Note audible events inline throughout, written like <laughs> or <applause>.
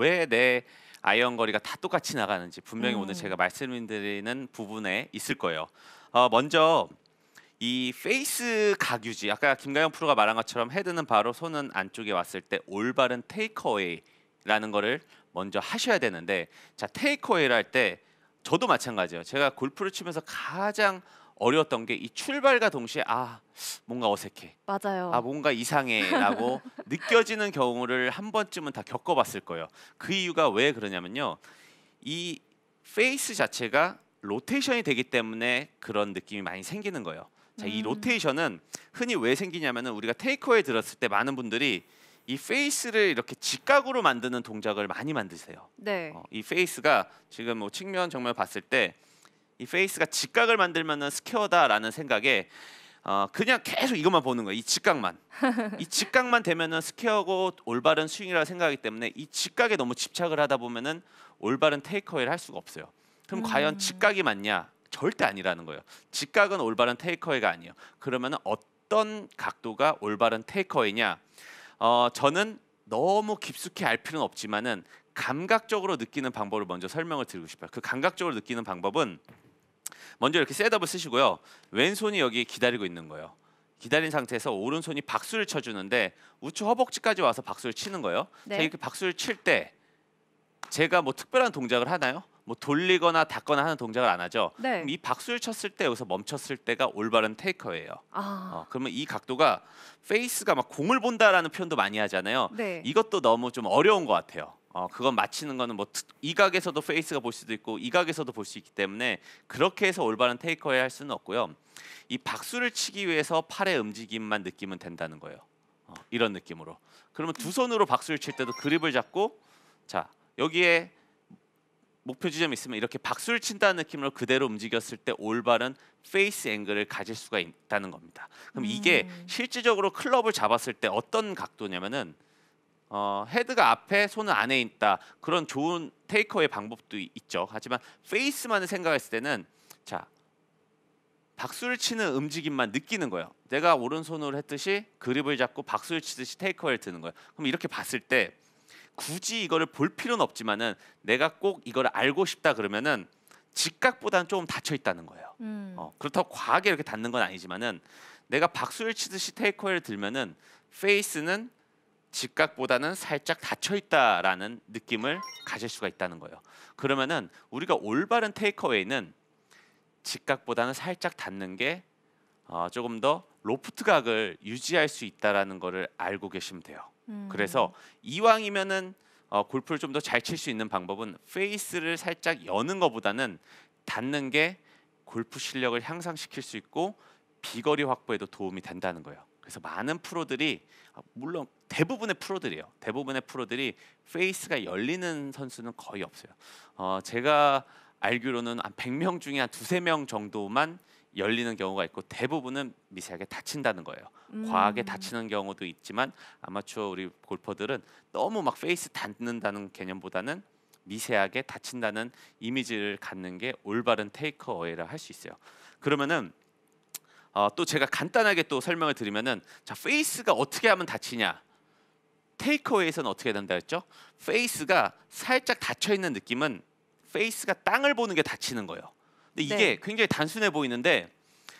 왜 내 아이언 거리가 다 똑같이 나가는지 분명히 음. 오늘 제가 말씀드리는 부분에 있을 거예요. 어, 먼저 이 페이스 각 유지 아까 김가영 프로가 말한 것처럼 헤드는 바로 손은 안쪽에 왔을 때 올바른 테이크어웨이라는 거를 먼저 하셔야 되는데 자 테이크어웨이를 할 때 저도 마찬가지예요. 제가 골프를 치면서 가장 어려웠던 게 이 출발과 동시에 아 뭔가 어색해 맞아요. 아 뭔가 이상해라고 <laughs> 느껴지는 경우를 한 번쯤은 다 겪어봤을 거예요. 그 이유가 왜 그러냐면요. 이 페이스 자체가 로테이션이 되기 때문에 그런 느낌이 많이 생기는 거예요. 자, 이 음. 로테이션은 흔히 왜 생기냐면은 우리가 테이크어에 들었을 때 많은 분들이 이 페이스를 이렇게 직각으로 만드는 동작을 많이 만드세요. 네. 어, 이 페이스가 지금 뭐 측면 정면 봤을 때이 페이스가 직각을 만들면은 스퀘어다라는 생각에 어, 그냥 계속 이것만 보는 거예요. 이 직각만. 이 직각만 되면은 스퀘어고 올바른 스윙이라 생각하기 때문에 이 직각에 너무 집착을 하다 보면은 올바른 테이크어웨이를 할 수가 없어요. 그럼 음. 과연 직각이 맞냐? 절대 아니라는 거예요. 직각은 올바른 테이크어웨이가 아니에요. 그러면은 어떤 각도가 올바른 테이크웨이냐 어, 저는 너무 깊숙이 알 필요는 없지만은 감각적으로 느끼는 방법을 먼저 설명을 드리고 싶어요. 그 감각적으로 느끼는 방법은 먼저 이렇게 셋업을 쓰시고요. 왼손이 여기 기다리고 있는 거예요. 기다린 상태에서 오른손이 박수를 쳐주는데 우측 허벅지까지 와서 박수를 치는 거예요. 네. 자, 이렇게 박수를 칠 때 제가 뭐 특별한 동작을 하나요? 뭐 돌리거나 닫거나 하는 동작을 안 하죠. 네. 그럼 이 박수를 쳤을 때 여기서 멈췄을 때가 올바른 테이커예요. 아. 어, 그러면 이 각도가 페이스가 막 공을 본다라는 표현도 많이 하잖아요. 네. 이것도 너무 좀 어려운 것 같아요. 어, 그건 맞히는 거는 뭐이 각에서도 페이스가 볼 수도 있고 이 각에서도 볼 수 있기 때문에 그렇게 해서 올바른 테이커에 할 수는 없고요. 이 박수를 치기 위해서 팔의 움직임만 느끼면 된다는 거예요. 어, 이런 느낌으로. 그러면 두 손으로 박수를 칠 때도 그립을 잡고 자 여기에 목표 지점이 있으면 이렇게 박수를 친다는 느낌으로 그대로 움직였을 때 올바른 페이스 앵글을 가질 수가 있다는 겁니다. 그럼 이게 음. 실질적으로 클럽을 잡았을 때 어떤 각도냐면은 어, 헤드가 앞에 손은 안에 있다 그런 좋은 테이커의 방법도 있죠 하지만 페이스만을 생각했을 때는 자 박수를 치는 움직임만 느끼는 거예요 내가 오른손으로 했듯이 그립을 잡고 박수를 치듯이 테이커를 드는 거예요 그럼 이렇게 봤을 때 굳이 이거를 볼 필요는 없지만은 내가 꼭 이걸 알고 싶다 그러면은 직각보다는 조금 닫혀 있다는 거예요 음. 어, 그렇다고 과하게 이렇게 닫는 건 아니지만은 내가 박수를 치듯이 테이커를 들면은 페이스는 집각보다는 살짝 닫혀 있다라는 느낌을 가질 수가 있다는 거예요. 그러면은 우리가 올바른 테이크어웨이는 집각보다는 살짝 닫는 게 어, 조금 더 로프트 각을 유지할 수 있다라는 거를 알고 계시면 돼요. 음. 그래서 이왕이면은 어, 골프를 좀 더 잘 칠 수 있는 방법은 페이스를 살짝 여는 것보다는 닫는 게 골프 실력을 향상시킬 수 있고 비거리 확보에도 도움이 된다는 거예요. 그래서 많은 프로들이 아, 물론 대부분의 프로들이요. 대부분의 프로들이 페이스가 열리는 선수는 거의 없어요. 어, 제가 알기로는 한 100명 중에 한 2, 3명 정도만 열리는 경우가 있고 대부분은 미세하게 다친다는 거예요. 음. 과하게 다치는 경우도 있지만 아마추어 우리 골퍼들은 너무 막 페이스 닫는다는 개념보다는 미세하게 다친다는 이미지를 갖는 게 올바른 테이크어웨이라 할 수 있어요. 그러면은 어, 또 제가 간단하게 또 설명을 드리면은 자 페이스가 어떻게 하면 다치냐 테이크어웨이에서는 어떻게 된다 했죠? 페이스가 살짝 닫혀 있는 느낌은 페이스가 땅을 보는 게 다치는 거예요. 근데 이게 네. 굉장히 단순해 보이는데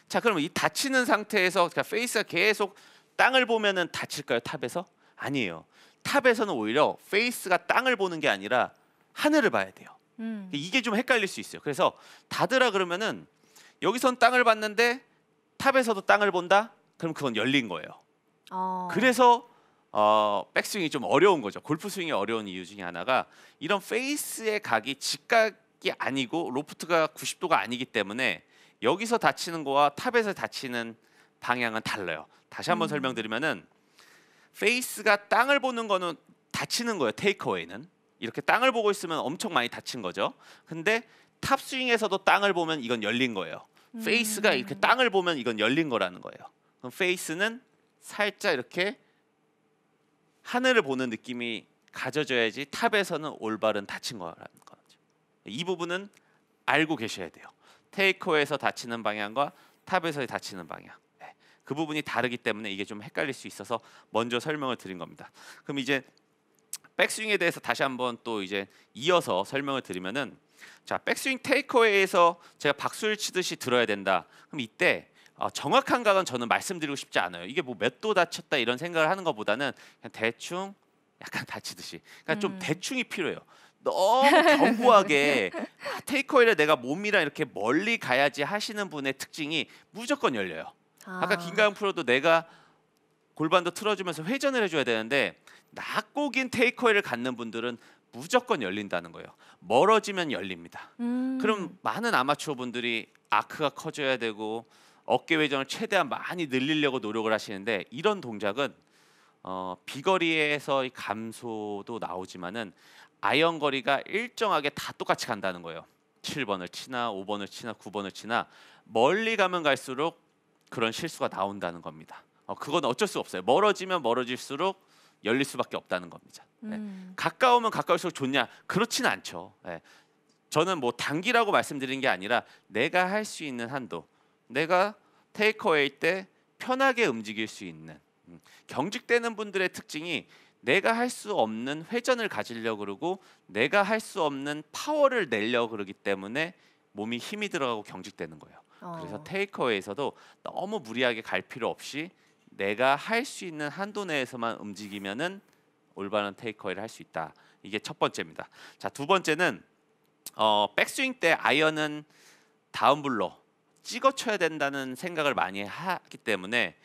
자 그러면 이 다치는 상태에서 그러니까 페이스가 계속 땅을 보면은 다칠까요 탑에서? 아니에요. 탑에서는 오히려 페이스가 땅을 보는 게 아니라 하늘을 봐야 돼요. 음. 이게 좀 헷갈릴 수 있어요. 그래서 닫으라 그러면은 여기선 땅을 봤는데 탑에서도 땅을 본다? 그럼 그건 열린 거예요. 어. 그래서 어, 백스윙이 좀 어려운 거죠. 골프 스윙이 어려운 이유 중에 하나가 이런 페이스의 각이 직각이 아니고 로프트가 90도가 아니기 때문에 여기서 다치는 거와 탑에서 다치는 방향은 달라요. 다시 한번 음. 설명드리면은 페이스가 땅을 보는 거는 다치는 거예요. 테이크어웨이는 이렇게 땅을 보고 있으면 엄청 많이 다친 거죠. 근데 탑 스윙에서도 땅을 보면 이건 열린 거예요. 페이스가 이렇게 음. 땅을 보면 이건 열린 거라는 거예요. 그럼 페이스는 살짝 이렇게 하늘을 보는 느낌이 가져져야지 탑에서는 올바른 닫힌 거라는 거죠. 이 부분은 알고 계셔야 돼요. 테이크어에서 닫히는 방향과 탑에서 닫히는 방향. 네. 그 부분이 다르기 때문에 이게 좀 헷갈릴 수 있어서 먼저 설명을 드린 겁니다. 그럼 이제 백스윙에 대해서 다시 한번 또 이제 이어서 설명을 드리면은 자, 백스윙 테이크어웨이에서 제가 박수를 치듯이 들어야 된다. 그럼 이때 어, 정확한 각은 저는 말씀드리고 싶지 않아요. 이게 뭐몇도 다쳤다 이런 생각을 하는 것보다는 그냥 대충 약간 다치듯이. 그러니까 음. 좀 대충이 필요해요. 너무 견고하게 <laughs> 아, 테이크어웨이를 내가 몸이랑 이렇게 멀리 가야지 하시는 분의 특징이 무조건 열려요. 아. 아까 김가영 프로도 내가 골반도 틀어주면서 회전을 해줘야 되는데 낙고긴 테이크어웨이를 갖는 분들은 무조건 열린다는 거예요. 멀어지면 열립니다. 음. 그럼 많은 아마추어 분들이 아크가 커져야 되고 어깨 회전을 최대한 많이 늘리려고 노력을 하시는데 이런 동작은 어, 비거리에서의 감소도 나오지만은 아연 거리가 일정하게 다 똑같이 간다는 거예요. 7번을 치나 5번을 치나 9번을 치나 멀리 가면 갈수록 그런 실수가 나온다는 겁니다. 어, 그건 어쩔 수 없어요. 멀어지면 멀어질수록 열릴 수밖에 없다는 겁니다. 예. 음. 네. 가까우면 가까울수록 좋냐? 그렇진 않죠. 네. 저는 뭐 단기라고 말씀드린 게 아니라 내가 할 수 있는 한도, 내가 테이크어웨이 때 편하게 움직일 수 있는 음. 경직되는 분들의 특징이 내가 할 수 없는 회전을 가지려 그러고 내가 할 수 없는 파워를 내려 그러기 때문에 몸이 힘이 들어가고 경직되는 거예요. 어. 그래서 테이크어웨이에서도 너무 무리하게 갈 필요 없이 내가 할 수 있는 한도 내에서만 움직이면은 올바른 테이크어웨이를 할 수 있다. 이게 첫 번째입니다. 자, 두 번째는 어, 백스윙 때 아이언은 다운블로 찍어쳐야 된다는 생각을 많이 하기 때문에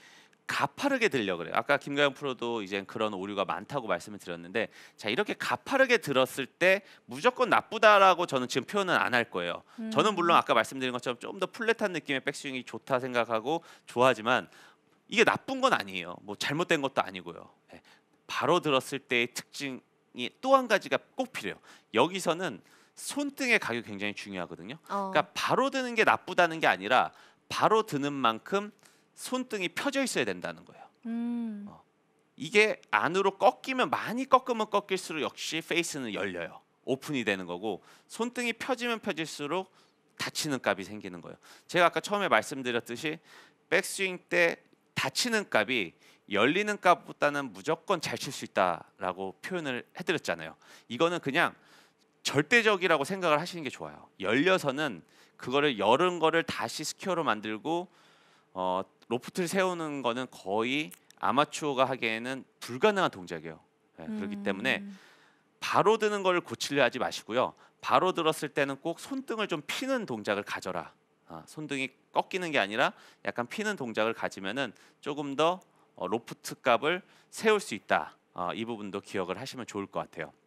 가파르게 들려 그래요. 아까 김가영 프로도 이제 그런 오류가 많다고 말씀을 드렸는데 자 이렇게 가파르게 들었을 때 무조건 나쁘다라고 저는 지금 표현은 안 할 거예요. 음. 저는 물론 음. 아까 말씀드린 것처럼 좀 더 플랫한 느낌의 백스윙이 좋다 생각하고 좋아하지만 이게 나쁜 건 아니에요. 뭐 잘못된 것도 아니고요. 예. 바로 들었을 때의 특징이 또 한 가지가 꼭 필요해요. 여기서는 손등의 가격이 굉장히 중요하거든요. 어. 그러니까 바로 드는 게 나쁘다는 게 아니라 바로 드는 만큼 손등이 펴져 있어야 된다는 거예요. 음. 어. 이게 안으로 꺾이면 많이 꺾으면 꺾일수록 역시 페이스는 열려요. 오픈이 되는 거고 손등이 펴지면 펴질수록 닫히는 값이 생기는 거예요. 제가 아까 처음에 말씀드렸듯이 백스윙 때 닫히는 값이 열리는 값보다는 무조건 잘 칠 수 있다라고 표현을 해드렸잖아요. 이거는 그냥 절대적이라고 생각을 하시는 게 좋아요. 열려서는 그거를 열은 거를 다시 스퀘어로 만들고 어, 로프트를 세우는 거는 거의 아마추어가 하기에는 불가능한 동작이에요. 네, 그렇기 음. 때문에 바로 드는 거를 고치려 하지 마시고요. 바로 들었을 때는 꼭 손등을 좀 피는 동작을 가져라. 아, 손등이 꺾이는 게 아니라 약간 피는 동작을 가지면은 조금 더 어, 로프트 값을 세울 수 있다. 어, 이 부분도 기억을 하시면 좋을 것 같아요.